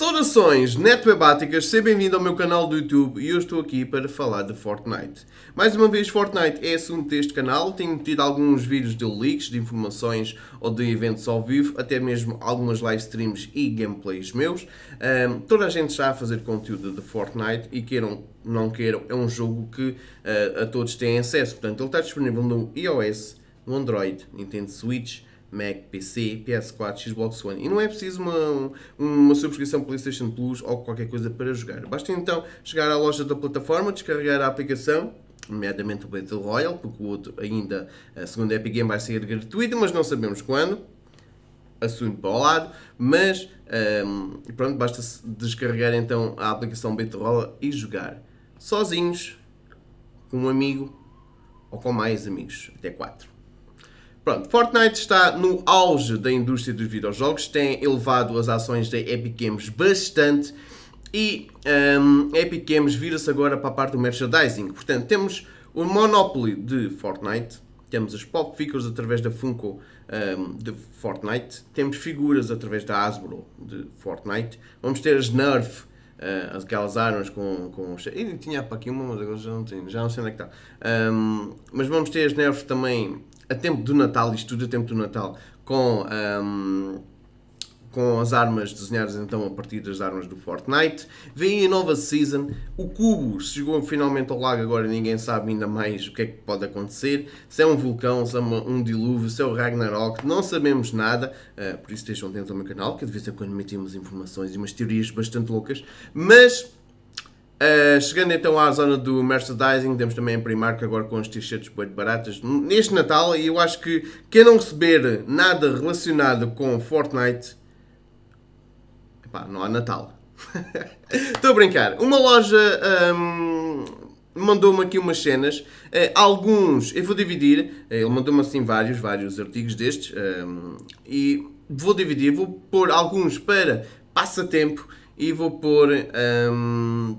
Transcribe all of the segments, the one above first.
Saudações netwebáticas, seja bem-vindo ao meu canal do YouTube e eu estou aqui para falar de Fortnite. Mais uma vez, Fortnite é assunto deste canal, tenho tido alguns vídeos de leaks, de informações ou de eventos ao vivo, até mesmo algumas live streams e gameplays meus. Um, toda a gente está a fazer conteúdo de Fortnite e queiram não queiram, é um jogo que uh, a todos têm acesso, portanto ele está disponível no iOS, no Android, Nintendo Switch, Mac, PC, PS4, Xbox One. E não é preciso uma, uma subscrição PlayStation Plus ou qualquer coisa para jogar. Basta então chegar à loja da plataforma, descarregar a aplicação nomeadamente o Battle Royale, porque o outro ainda, segundo a Epic Game, vai ser gratuito, mas não sabemos quando. Assunto para o lado, mas um, pronto, basta descarregar então a aplicação Battle Royale e jogar sozinhos, com um amigo ou com mais amigos, até quatro. Pronto, Fortnite está no auge da indústria dos videojogos, tem elevado as ações da Epic Games bastante e um, Epic Games vira-se agora para a parte do merchandising. Portanto, temos o monopólio de Fortnite, temos as pop figures através da Funko um, de Fortnite, temos figuras através da Hasbro de Fortnite, vamos ter as Nerf, uh, aquelas armas com, com e tinha para aqui uma, mas agora já não tenho, já não sei onde é que está. Um, mas vamos ter as Nerf também a tempo do Natal, isto tudo a tempo do Natal, com, um, com as armas desenhadas então a partir das armas do Fortnite. Vem a nova season, o Cubo chegou finalmente ao lago, agora ninguém sabe ainda mais o que é que pode acontecer. Se é um vulcão, se é uma, um dilúvio, se é o Ragnarok, não sabemos nada. Uh, por isso estejam atentos ao meu canal, que de vez em quando metemos informações e umas teorias bastante loucas. Mas Uh, chegando então à zona do merchandising, temos também a Primark agora com os t-shirts bem baratas neste Natal e eu acho que quem não receber nada relacionado com Fortnite, epá, não há Natal. Estou a brincar. Uma loja um, mandou-me aqui umas cenas, uh, alguns eu vou dividir, uh, ele mandou-me assim vários, vários artigos destes um, e vou dividir, vou pôr alguns para passatempo e vou pôr... Um,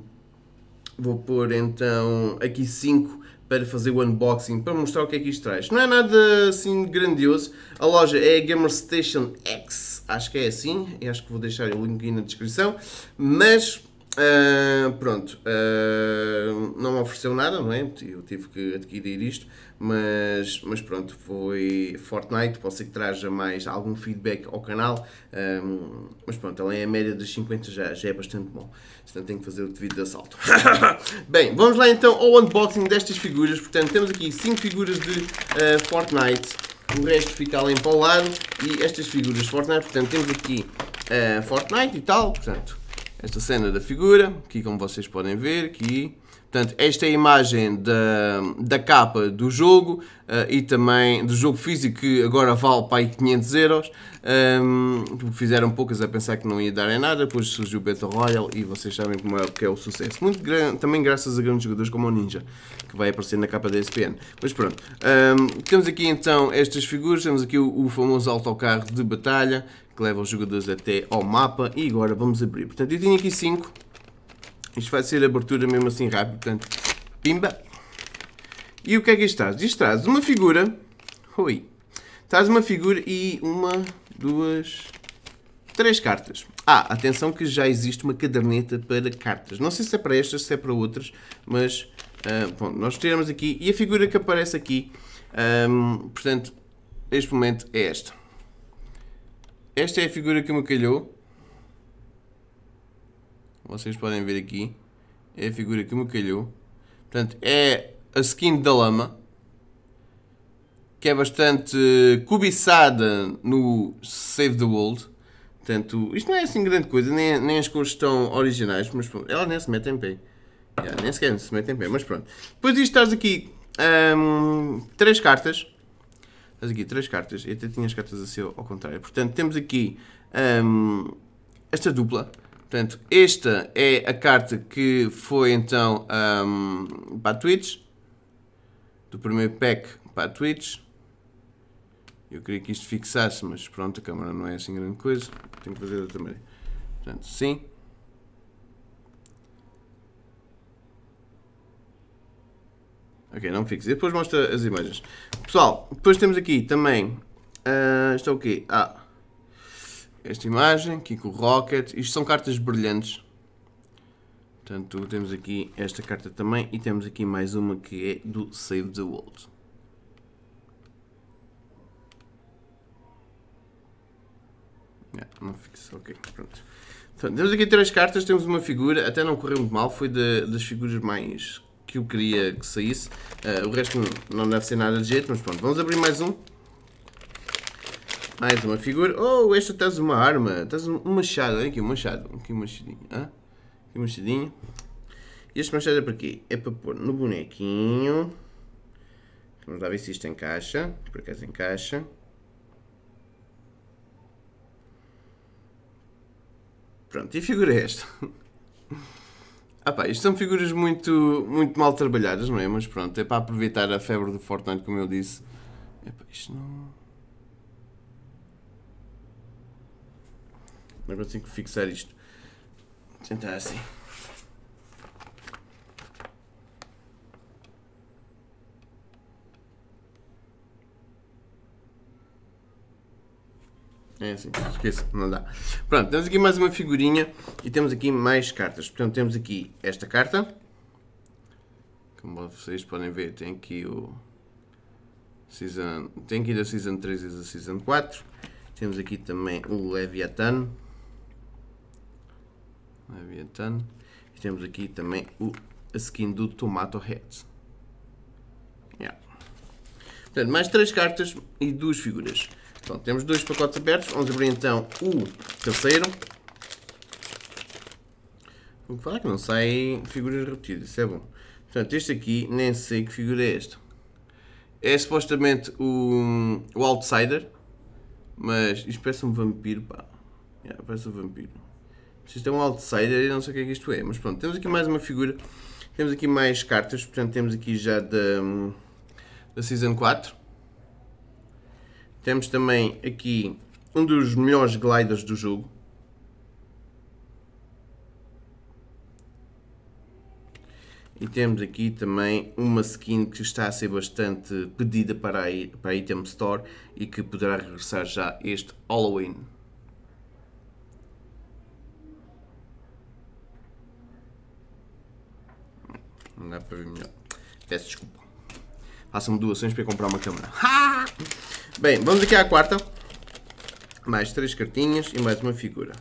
Vou pôr então aqui 5 para fazer o unboxing, para mostrar o que é que isto traz. Não é nada assim grandioso. A loja é a Station X, acho que é assim. e acho que vou deixar o link aí na descrição. Mas ah, pronto, uh, não me ofereceu nada, não é? Eu tive que adquirir isto, mas, mas pronto, foi Fortnite. Pode ser que traja mais algum feedback ao canal, um, ah, mas pronto, além a média dos 50 já, já é bastante bom. Portanto, tenho que fazer o devido assalto. Bem, vamos lá então ao unboxing destas figuras. Portanto, temos aqui 5 figuras de uh, Fortnite, o resto fica além para o lado. E estas figuras de Fortnite, portanto, temos aqui Fortnite e tal, portanto esta cena da figura, aqui como vocês podem ver, aqui Portanto, esta é a imagem da, da capa do jogo uh, e também do jogo físico que agora vale para aí 500 euros. Um, ehm, fizeram poucas a pensar que não ia dar em nada, depois surgiu o Battle Royale e vocês sabem como é que é o sucesso. Muito também graças a grandes jogadores como o Ninja, que vai aparecer na capa da SPN. Mas pronto, um, ehm, temos aqui então estas figuras, temos aqui o, o famoso autocarro de batalha que leva os jogadores até ao mapa e agora vamos abrir. Portanto, eu tenho aqui 5. Isto vai ser a abertura mesmo assim rápido, portanto, pimba. E o que é que isto traz? Isto traz uma figura, oi, traz uma figura e uma, duas, três cartas. Ah, atenção que já existe uma caderneta para cartas. Não sei se é para estas, se é para outras, mas uh, bom, nós tiramos aqui e a figura que aparece aqui, um, portanto, neste momento é esta. Esta é a figura que me calhou. Vocês podem ver aqui. É a figura que me calhou. Portanto, é a skin da lama. Que é bastante cobiçada no Save the World. Portanto, isto não é assim grande coisa, nem, nem as cores estão originais, mas pronto, ela nem se mete em pé. Yeah, nem sequer se mete em pé, mas pronto. Depois disto estás aqui um, três cartas. Estás aqui três cartas. Eu até tinha as cartas a assim ser ao contrário. Portanto, temos aqui um, esta dupla. Portanto, esta é a carta que foi então um, para a Twitch, do primeiro pack para a Twitch. Eu queria que isto fixasse, mas pronto, a câmera não é assim grande coisa. Tenho que fazer de outra maneira. Portanto, sim. Ok, não fixe. Depois mostra as imagens. Pessoal, depois temos aqui também. Uh, isto é o quê? Ah, esta imagem, Kiko Rocket. Isto são cartas brilhantes. Portanto, temos aqui esta carta também e temos aqui mais uma que é do Save the World. Ah, não fixa, ok, pronto. temos aqui três cartas, temos uma figura, até não correu muito mal, foi de, das figuras mais que eu queria que saísse. Uh, o resto não, não deve ser nada de jeito, mas pronto, vamos abrir mais um. Mais uma figura. Oh, esta tens uma arma. Tens um machado. Olha aqui, um machado. Aqui um machadinho. Ah? Aqui um machadinho. Este machado é para quê? É para pôr no bonequinho. Vamos lá ver se isto encaixa. Por acaso encaixa. Pronto, e figura é esta? Ah pá, isto são figuras muito, muito mal trabalhadas, não é? Mas pronto, é para aproveitar a febre do Fortnite, como eu disse. Epá, é isto não... Não assim que fixar isto. Vou tentar assim. É assim, esqueça, não dá. Pronto, temos aqui mais uma figurinha e temos aqui mais cartas. Portanto, temos aqui esta carta. Como vocês podem ver, tem aqui o... Season, tem aqui da Season 3 e da Season 4. Temos aqui também o Leviathan. Leviathan. E temos aqui também o, a skin do Tomato Head. Yeah. Portanto, mais três cartas e duas figuras. então temos dois pacotes abertos. Vamos abrir então o terceiro. O que fala é que não saem figuras repetidas, isso é bom. Portanto, este aqui, nem sei que figura é este É supostamente o, o Outsider, mas isto parece um vampiro, pá. Yeah, parece um vampiro isto é um outsider e não sei o que é que isto é. Mas pronto, temos aqui mais uma figura. Temos aqui mais cartas, portanto temos aqui já da, da Season 4. Temos também aqui um dos melhores gliders do jogo. E temos aqui também uma skin que está a ser bastante pedida para para a Item Store e que poderá regressar já este Halloween. dá né, para ver melhor. Peço desculpa. Façam-me doações para comprar uma câmera. Bem, vamos aqui à quarta. Mais três cartinhas e mais uma figura.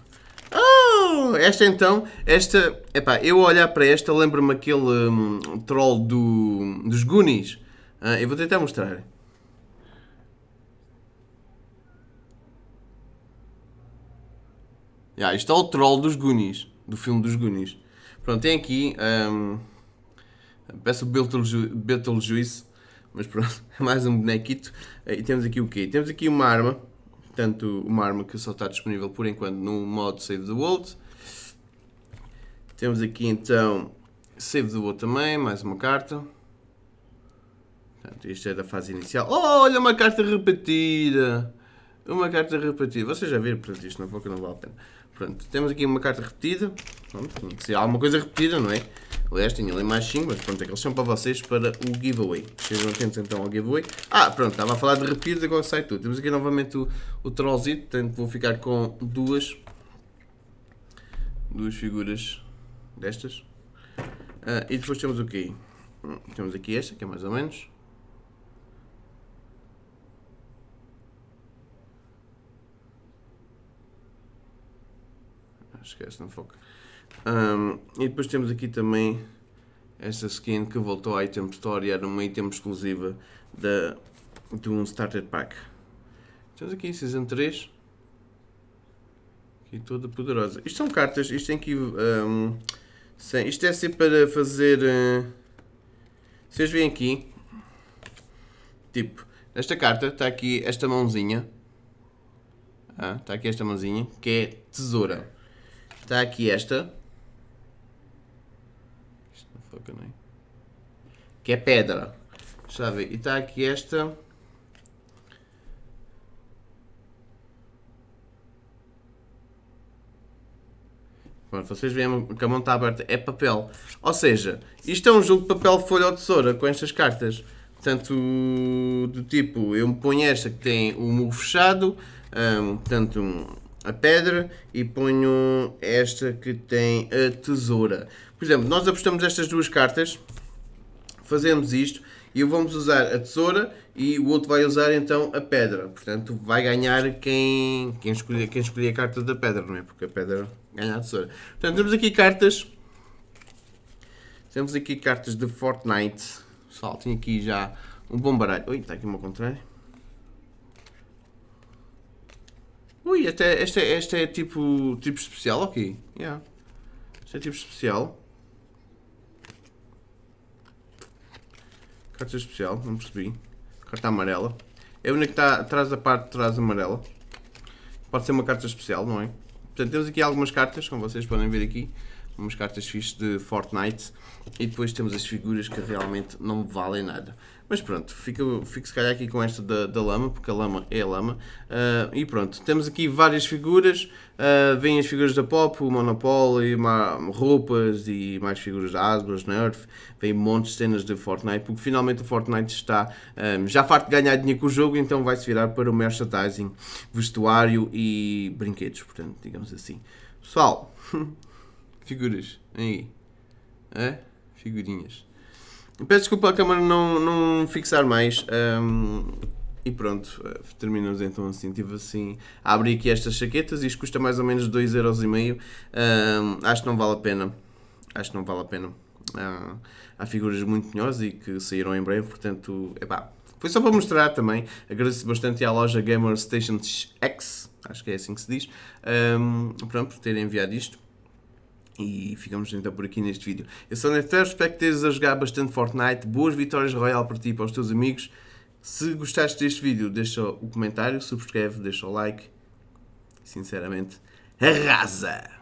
Oh, esta então, esta, epá, eu olhar para esta lembro-me aquele um, troll do, dos Goonies. Ah, eu vou tentar mostrar. Yeah, isto é o troll dos Goonies, do filme dos Goonies. Pronto, tem aqui um, Peço o Beetleju Beetlejuice, mas pronto, é mais um bonequito. Eh, e temos aqui o quê? Temos aqui uma arma, portanto, uma arma que só está disponível por enquanto no modo Save the World. Temos aqui então Save the World também, mais uma carta. Portanto, isto é da fase inicial. Oh, olha uma carta repetida! Uma carta repetida. Vocês já viram, portanto, isto não, não vale a pena. Pronto, temos aqui uma carta repetida. Pronto, se há alguma coisa repetida, não é? Aliás, tinha ali mais 5, mas pronto, aqueles são para vocês para o giveaway. Sejam atentos então ao giveaway. Ah, pronto, estava a falar de repetidos, agora sai tudo. Temos aqui novamente o, o trollzito, portanto vou ficar com duas. Duas figuras destas. Ah, e depois temos o quê? Hum, temos aqui esta, que é mais ou menos. Ah, esquece, não foca. Um, e depois temos aqui também esta skin que voltou à Item Store e era uma item exclusiva da, de um Starter Pack. Temos aqui Season 3. Aqui toda poderosa. Isto são cartas, isto tem que um, sem, isto deve é ser para fazer... Uh, vocês veem aqui, tipo, nesta carta está aqui esta mãozinha. Ah, está aqui esta mãozinha, que é tesoura. Está aqui esta, Fucking Que é pedra. sabe? ver. E está aqui esta. Pronto, vocês veem que a mão está aberta. É papel. Ou seja, isto é um jogo de papel, folha ou tesoura com estas cartas. Portanto, do tipo, eu me ponho esta que tem o um fechado. Hum, um, portanto, a pedra e ponho esta que tem a tesoura. Por exemplo, nós apostamos estas duas cartas, fazemos isto e vamos usar a tesoura e o outro vai usar então a pedra. Portanto, vai ganhar quem, quem, escolher, quem escolher a carta da pedra, não é? Porque a pedra ganha a tesoura. Portanto, temos aqui cartas. Temos aqui cartas de Fortnite. Pessoal, tem aqui já um bom baralho. Ui, está aqui uma contrária. Ui, até, este, é, este é tipo, tipo especial aqui. Okay. Yeah. Este é tipo especial. Carta especial, não percebi. Carta amarela. É a única que está atrás da parte de trás amarela. Pode ser uma carta especial, não é? Portanto, temos aqui algumas cartas, como vocês podem ver aqui umas cartas fixas de Fortnite e depois temos as figuras que realmente não valem nada. Mas pronto, fico, fico se calhar aqui com esta da, da lama, porque a lama é a lama. Uh, e pronto, temos aqui várias figuras. Uh, vêm as figuras da Pop, o Monopoly, roupas e mais figuras da Asbros, Nerf. Vem montes de cenas de Fortnite, porque finalmente o Fortnite está um, ah, já farto de ganhar dinheiro com o jogo, então vai-se virar para o merchandising, vestuário e brinquedos, portanto, digamos assim. Pessoal... Figuras. Aí. É? Figurinhas. Peço desculpa à câmara não, não fixar mais. Um, e pronto, eh, terminamos então assim. Tive assim a abrir aqui estas chaquetas. Isto custa mais ou menos 2,5€. Um, acho que não vale a pena. Acho que não vale a pena. Uh, há figuras muito melhores e que saíram em breve, portanto, é pá. Foi só para mostrar também. Agradeço bastante à loja Gamer Station X, acho que é assim que se diz, um, pronto, por terem enviado isto. E ficamos então por aqui neste vídeo. Eu sou o Nefer, espero que estejas a jogar bastante Fortnite. Boas vitórias Royal para ti e para os teus amigos. Se gostaste deste vídeo, deixa o comentário, subscreve, deixa o like. Sinceramente, arrasa!